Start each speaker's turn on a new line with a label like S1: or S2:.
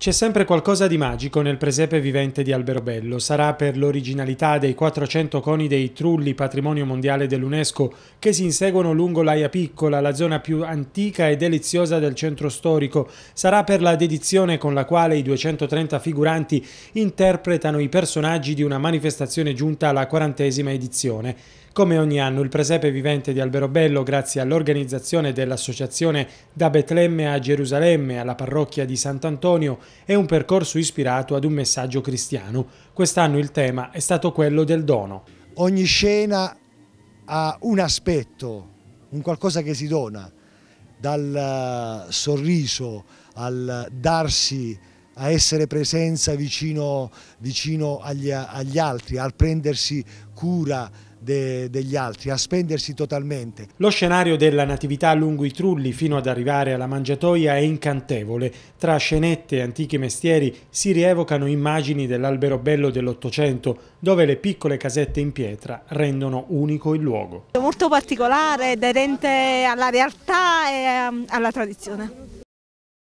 S1: C'è sempre qualcosa di magico nel presepe vivente di Alberobello. Sarà per l'originalità dei 400 coni dei Trulli, patrimonio mondiale dell'UNESCO, che si inseguono lungo l'Aia Piccola, la zona più antica e deliziosa del centro storico. Sarà per la dedizione con la quale i 230 figuranti interpretano i personaggi di una manifestazione giunta alla quarantesima edizione. Come ogni anno il presepe vivente di Alberobello, grazie all'organizzazione dell'associazione Da Betlemme a Gerusalemme alla parrocchia di Sant'Antonio, è un percorso ispirato ad un messaggio cristiano. Quest'anno il tema è stato quello del dono. Ogni scena
S2: ha un aspetto, un qualcosa che si dona, dal eh, sorriso al darsi a essere presenza vicino, vicino agli, agli altri, al prendersi cura de, degli altri, a spendersi totalmente.
S1: Lo scenario della natività lungo i trulli fino ad arrivare alla mangiatoia è incantevole. Tra scenette e antichi mestieri si rievocano immagini dell'albero bello dell'Ottocento, dove le piccole casette in pietra rendono unico il luogo.
S2: È molto particolare, aderente alla realtà e ehm,
S1: alla tradizione.